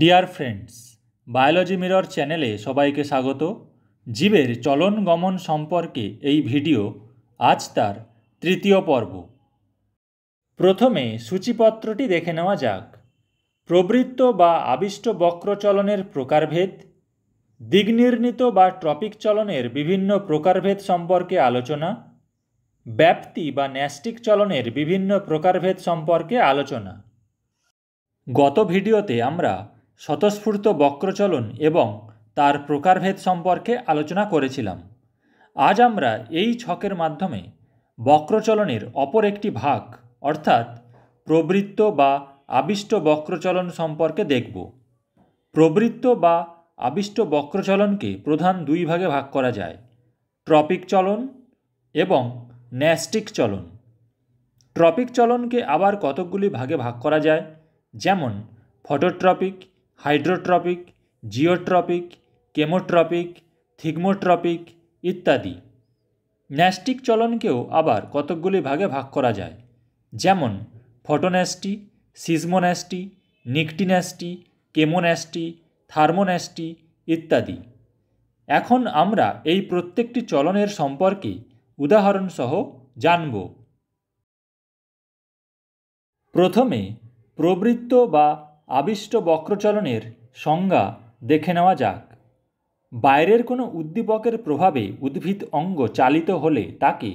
dear friends biology mirror চ্যানেলে সবাইকে স্বাগত জীবের চলন গমন সম্পর্কে এই ভিডিও আজ তার তৃতীয় পর্ব প্রথমে সূচিপত্রটি দেখে নেওয়া যাক প্রবৃত্ত বা আবিষ্ট বক্রচলনের প্রকারভেদ দিগনির্ণিত বা ট্রপিক চলনের বিভিন্ন প্রকারভেদ সম্পর্কে আলোচনা ব্যাপ্তি বা ন্যাস্টিক চলনের বিভিন্ন প্রকারভেদ সম্পর্কে আলোচনা গত ভিডিওতে আমরা স্বতঃস্ফূর্ত বক্রচলন এবং তার প্রকারভেদ সম্পর্কে আলোচনা করেছিলাম আজ আমরা এই ছকের মাধ্যমে বক্রচলনের অপর একটি ভাগ অর্থাৎ প্রবৃত্ত বা আবিষ্ট বক্রচলন সম্পর্কে দেখব প্রবৃত্ত বা আবিষ্ট বক্রচলনকে প্রধান দুই ভাগে ভাগ করা যায় ট্রপিক চলন এবং ন্যাস্টিক চলন ট্রপিক চলনকে আবার কতকগুলি ভাগে ভাগ করা যায় যেমন phototropic hydrotropic geotropic chemotropic thigmotropic ইত্যাদি ন্যাস্টিক চলনকেও আবার কতকগুলি ভাগে ভাগ করা যায় যেমন ফটোন্যাস্টি সিজমোন্যাস্টি নিকটিন্যাস্টি কেমোন্যাস্টি থার্মোন্যাস্টি ইত্যাদি এখন আমরা এই প্রত্যেকটি চলনের সম্পর্কে উদাহরণসহ জানব প্রথমে প্রবৃত্ত বা আবিষ্ট বক্রচলনের সংজ্ঞা দেখে নেওয়া যাক বাইরের কোনো উদ্দীপকের প্রভাবে উদ্ভিদ অঙ্গ চালিত হলে তাকে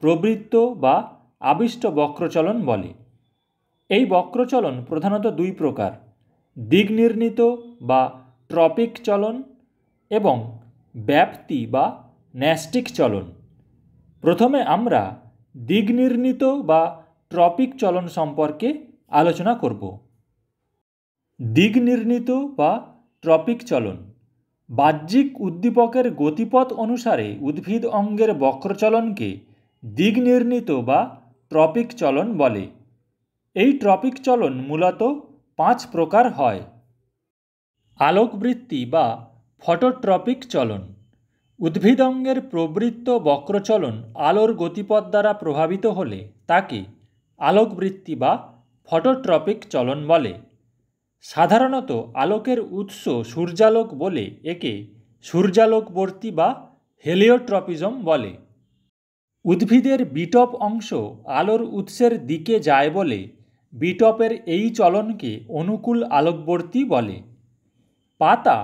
প্রবৃত্ত বা আবিষ্ট বক্রচলন বলে এই বক্রচলন প্রধানত দুই প্রকার দিক বা ট্রপিক চলন এবং ব্যাপ্তি বা ন্যাস্টিক চলন প্রথমে আমরা দিক বা ট্রপিক চলন সম্পর্কে আলোচনা করব দিক নির্ণীত বা ট্রপিক চলন বাহ্যিক উদ্দীপকের গতিপথ অনুসারে উদ্ভিদ অঙ্গের বক্রচলনকে দিক নির্ণীত বা ট্রপিক চলন বলে এই ট্রপিক চলন মূলত পাঁচ প্রকার হয় আলোকবৃত্তি বা ফটোট্রপিক চলন উদ্ভিদঙ্গের প্রবৃত্ত বক্রচলন আলোর গতিপথ দ্বারা প্রভাবিত হলে তাকে আলোকবৃত্তি বা ফটোট্রপিক চলন বলে সাধারণত আলোকের উৎস সূর্যালোক বলে একে সূর্যালোকবর্তী বা হেলিওট্রপিজম বলে উদ্ভিদের বিটপ অংশ আলোর উৎসের দিকে যায় বলে বিটপের এই চলনকে অনুকূল আলোকবর্তী বলে পাতা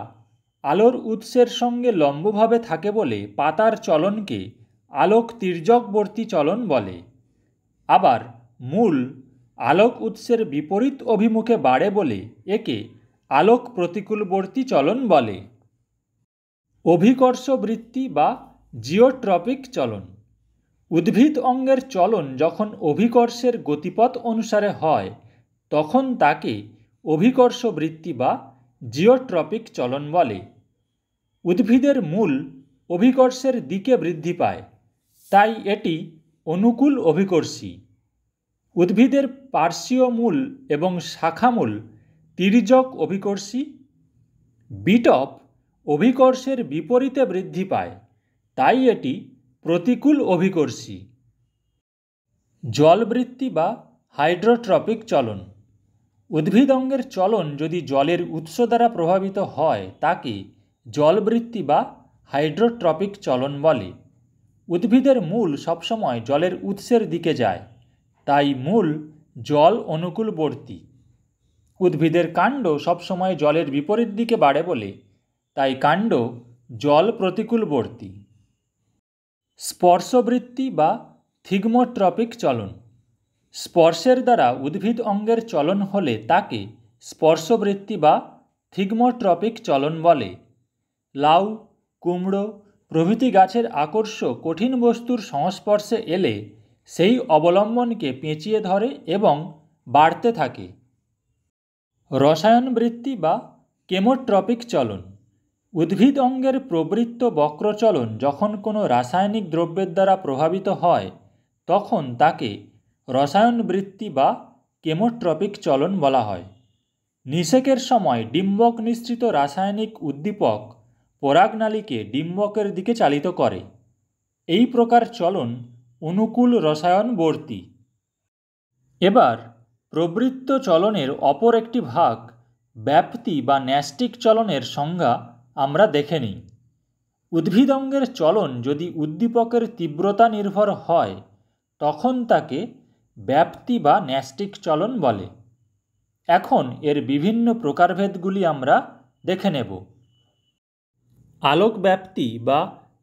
আলোর উৎসের সঙ্গে লম্বভাবে থাকে বলে পাতার চলনকে আলোক তির্যকবর্তী চলন বলে আবার মূল আলোক উৎসের বিপরীত অভিমুখে বাড়ে বলে একে আলোক প্রতিকূলবর্তী চলন বলে অভিকর্ষ বৃত্তি বা জিওট্রপিক চলন উদ্ভিদ অঙ্গের চলন যখন অভিকর্ষের গতিপথ অনুসারে হয় তখন তাকে অভিকর্ষ বৃত্তি বা জিওট্রপিক চলন বলে উদ্ভিদের মূল অভিকর্ষের দিকে বৃদ্ধি পায় তাই এটি অনুকূল অভিকর্ষী উদ্ভিদের পার্শ্বীয় মূল এবং শাখামূল তির্যক অভিকর্ষী বিটপ অভিকর্ষের বিপরীতে বৃদ্ধি পায় তাই এটি প্রতিকূল অভিকর্ষী জলবৃত্তি বা হাইড্রোট্রপিক চলন উদ্ভিদঙ্গের চলন যদি জলের উৎস দ্বারা প্রভাবিত হয় তাকে জলবৃত্তি বা হাইড্রোট্রপিক চলন বলে উদ্ভিদের মূল সবসময় জলের উৎসের দিকে যায় তাই মূল জল অনুকূলবর্তী উদ্ভিদের কাণ্ড সবসময় জলের বিপরীত দিকে বাড়ে বলে তাই কাণ্ড জল প্রতিকূলবর্তী স্পর্শবৃত্তি বা থিগমোট্রপিক চলন স্পর্শের দ্বারা উদ্ভিদ অঙ্গের চলন হলে তাকে স্পর্শবৃত্তি বা থিগমোট্রপিক চলন বলে লাউ কুমড়ো প্রভৃতি গাছের আকর্ষ কঠিন বস্তুর সংস্পর্শে এলে সেই অবলম্বনকে পেঁচিয়ে ধরে এবং বাড়তে থাকে রসায়ন বৃত্তি বা কেমোট্রপিক চলন উদ্ভিদ অঙ্গের প্রবৃত্ত বক্রচলন যখন কোনো রাসায়নিক দ্রব্যের দ্বারা প্রভাবিত হয় তখন তাকে রসায়ন বৃত্তি বা কেমোট্রপিক চলন বলা হয় নিষেকের সময় ডিম্বক নিশ্চিত রাসায়নিক উদ্দীপক পরাগনালীকে ডিম্বকের দিকে চালিত করে এই প্রকার চলন অনুকূল রসায়নবর্তী এবার প্রবৃত্ত চলনের অপর একটি ভাগ ব্যাপ্তি বা ন্যাস্টিক চলনের সংজ্ঞা আমরা দেখে নিই উদ্ভিদঙ্গের চলন যদি উদ্দীপকের তীব্রতা নির্ভর হয় তখন তাকে ব্যাপ্তি বা ন্যাস্টিক চলন বলে এখন এর বিভিন্ন প্রকারভেদগুলি আমরা দেখে নেব আলোক ব্যাপ্তি বা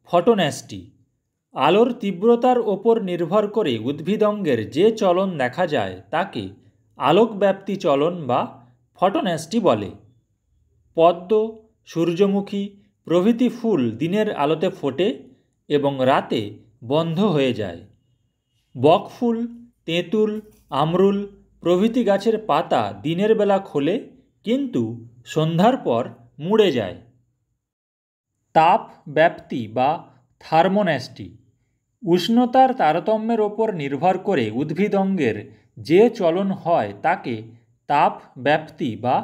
ফটোন্যাস্টি আলোর তীব্রতার ওপর নির্ভর করে উদ্ভিদঙ্গের যে চলন দেখা যায় তাকে আলোকব্যাপ্তি চলন বা ফটোন্যাসটি বলে পদ্ম সূর্যমুখী প্রভৃতি ফুল দিনের আলোতে ফোটে এবং রাতে বন্ধ হয়ে যায় বকফুল তেঁতুল আমরুল প্রভৃতি গাছের পাতা দিনের বেলা খোলে কিন্তু সন্ধ্যার পর মুড়ে যায় তাপ ব্যাপ্তি বা থার্মোনেস্টি উষ্ণতার তারতম্যের ওপর নির্ভর করে উদ্ভিদ অঙ্গের যে চলন হয় তাকে তাপ ব্যাপ্তি বা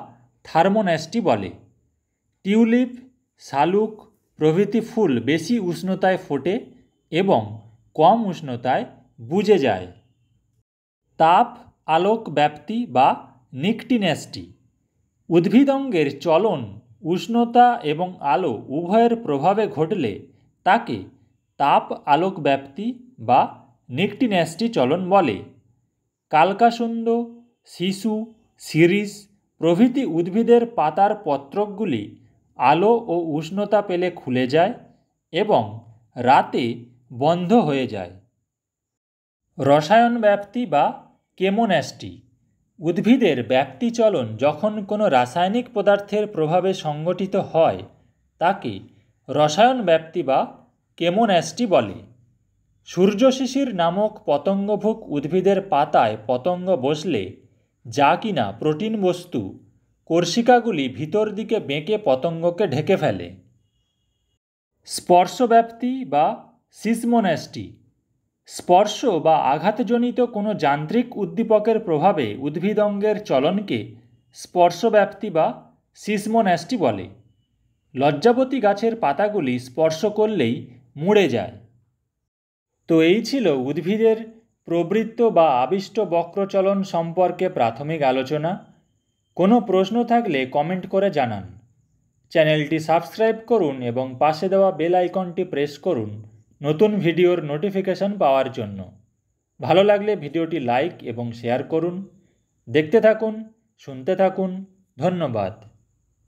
থার্মোন্যাস্টি বলে টিউলিপ শালুক প্রভৃতি ফুল বেশি উষ্ণতায় ফোটে এবং কম উষ্ণতায় বুঝে যায় তাপ আলোক ব্যাপ্তি বা নিকটিনেস্টি উদ্ভিদ অঙ্গের চলন উষ্ণতা এবং আলো উভয়ের প্রভাবে ঘটলে তাকে তাপ আলোক ব্যাপ্তি বা নেকটিন্যাসটি চলন বলে কালকাসুন্দ শিশু সিরিস প্রভৃতি উদ্ভিদের পাতার পত্রকগুলি আলো ও উষ্ণতা পেলে খুলে যায় এবং রাতে বন্ধ হয়ে যায় রসায়ন ব্যাপ্তি বা কেমোন্যাস্টি উদ্ভিদের ব্যাপ্তি চলন যখন কোনো রাসায়নিক পদার্থের প্রভাবে সংগঠিত হয় তাকে রসায়ন ব্যাপ্তি বা কেমোন্যাস্টি বলে সূর্যশিশির নামক পতঙ্গভুক উদ্ভিদের পাতায় পতঙ্গ বসলে যা কিনা প্রোটিন বস্তু কর্ষিকাগুলি ভিতর দিকে বেঁকে পতঙ্গকে ঢেকে ফেলে স্পর্শব্যাপ্তি বা সিসমোন্যাস্টি স্পর্শ বা আঘাতজনিত কোনো যান্ত্রিক উদ্দীপকের প্রভাবে উদ্ভিদঙ্গের চলনকে স্পর্শব্যাপ্তি বা সিসমোন্যাস্টি বলে লজ্জাবতী গাছের পাতাগুলি স্পর্শ করলেই মুড়ে যায় তো এই ছিল উদ্ভিদের প্রবৃত্ত বা আবিষ্ট বক্রচলন সম্পর্কে প্রাথমিক আলোচনা কোনো প্রশ্ন থাকলে কমেন্ট করে জানান চ্যানেলটি সাবস্ক্রাইব করুন এবং পাশে দেওয়া বেল আইকনটি প্রেস করুন নতুন ভিডিওর নোটিফিকেশন পাওয়ার জন্য ভালো লাগলে ভিডিওটি লাইক এবং শেয়ার করুন দেখতে থাকুন শুনতে থাকুন ধন্যবাদ